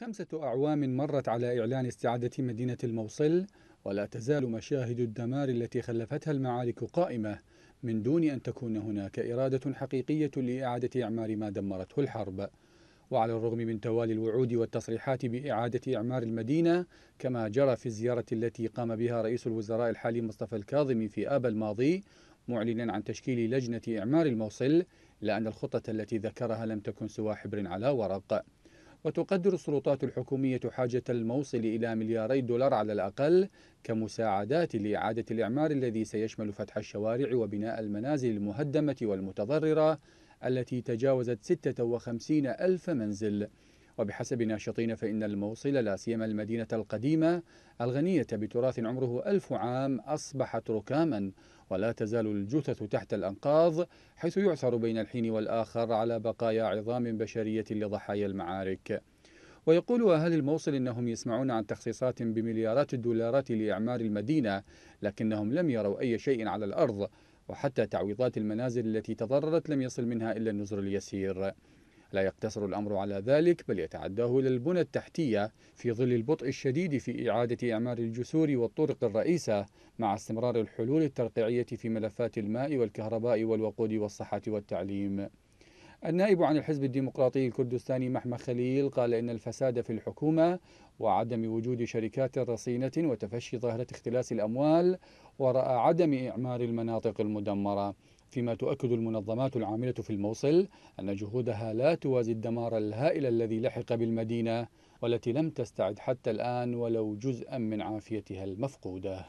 خمسة أعوام مرت على إعلان استعادة مدينة الموصل ولا تزال مشاهد الدمار التي خلفتها المعارك قائمة من دون أن تكون هناك إرادة حقيقية لإعادة إعمار ما دمرته الحرب وعلى الرغم من توالي الوعود والتصريحات بإعادة إعمار المدينة كما جرى في الزيارة التي قام بها رئيس الوزراء الحالي مصطفى الكاظمي في آب الماضي معلنا عن تشكيل لجنة إعمار الموصل إلا أن الخطة التي ذكرها لم تكن سوى حبر على ورق وتقدر السلطات الحكومية حاجة الموصل إلى ملياري دولار على الأقل كمساعدات لإعادة الإعمار الذي سيشمل فتح الشوارع وبناء المنازل المهدمة والمتضررة التي تجاوزت 56 ألف منزل وبحسب ناشطين فإن الموصل لا سيما المدينة القديمة الغنية بتراث عمره ألف عام أصبحت ركاما ولا تزال الجثث تحت الأنقاض حيث يعثر بين الحين والآخر على بقايا عظام بشرية لضحايا المعارك ويقول أهل الموصل إنهم يسمعون عن تخصيصات بمليارات الدولارات لإعمار المدينة لكنهم لم يروا أي شيء على الأرض وحتى تعويضات المنازل التي تضررت لم يصل منها إلا النزر اليسير لا يقتصر الأمر على ذلك بل يتعداه إلى البنى التحتية في ظل البطء الشديد في إعادة إعمار الجسور والطرق الرئيسة مع استمرار الحلول الترقيعية في ملفات الماء والكهرباء والوقود والصحة والتعليم النائب عن الحزب الديمقراطي الكردستاني محمى خليل قال إن الفساد في الحكومة وعدم وجود شركات رصينة وتفشي ظاهرة اختلاس الأموال ورأى عدم إعمار المناطق المدمرة فيما تؤكد المنظمات العاملة في الموصل أن جهودها لا توازي الدمار الهائل الذي لحق بالمدينة والتي لم تستعد حتى الآن ولو جزءا من عافيتها المفقودة